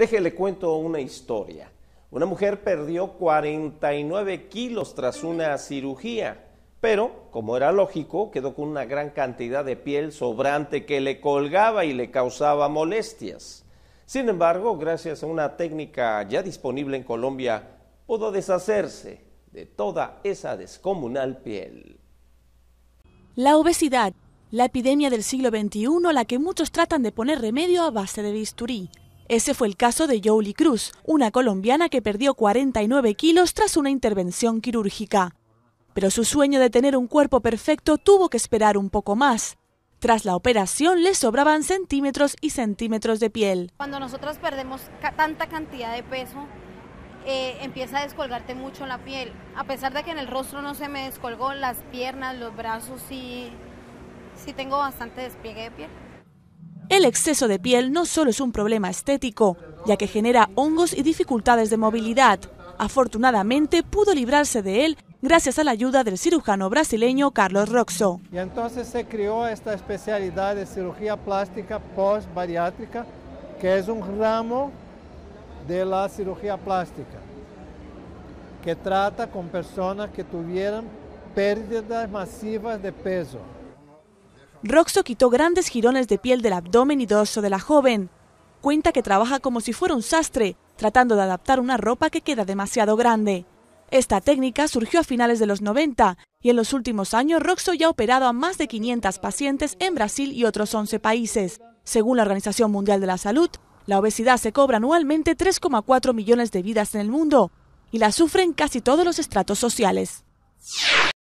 Déjele cuento una historia. Una mujer perdió 49 kilos tras una cirugía, pero, como era lógico, quedó con una gran cantidad de piel sobrante que le colgaba y le causaba molestias. Sin embargo, gracias a una técnica ya disponible en Colombia, pudo deshacerse de toda esa descomunal piel. La obesidad, la epidemia del siglo XXI a la que muchos tratan de poner remedio a base de bisturí. Ese fue el caso de Jolie Cruz, una colombiana que perdió 49 kilos tras una intervención quirúrgica. Pero su sueño de tener un cuerpo perfecto tuvo que esperar un poco más. Tras la operación le sobraban centímetros y centímetros de piel. Cuando nosotros perdemos tanta cantidad de peso, eh, empieza a descolgarte mucho la piel. A pesar de que en el rostro no se me descolgó, las piernas, los brazos sí, sí tengo bastante despliegue de piel. El exceso de piel no solo es un problema estético, ya que genera hongos y dificultades de movilidad. Afortunadamente pudo librarse de él gracias a la ayuda del cirujano brasileño Carlos Roxo. Y entonces se creó esta especialidad de cirugía plástica post-bariátrica, que es un ramo de la cirugía plástica, que trata con personas que tuvieran pérdidas masivas de peso. Roxo quitó grandes jirones de piel del abdomen y dorso de la joven. Cuenta que trabaja como si fuera un sastre, tratando de adaptar una ropa que queda demasiado grande. Esta técnica surgió a finales de los 90 y en los últimos años Roxo ya ha operado a más de 500 pacientes en Brasil y otros 11 países. Según la Organización Mundial de la Salud, la obesidad se cobra anualmente 3,4 millones de vidas en el mundo y la sufren casi todos los estratos sociales.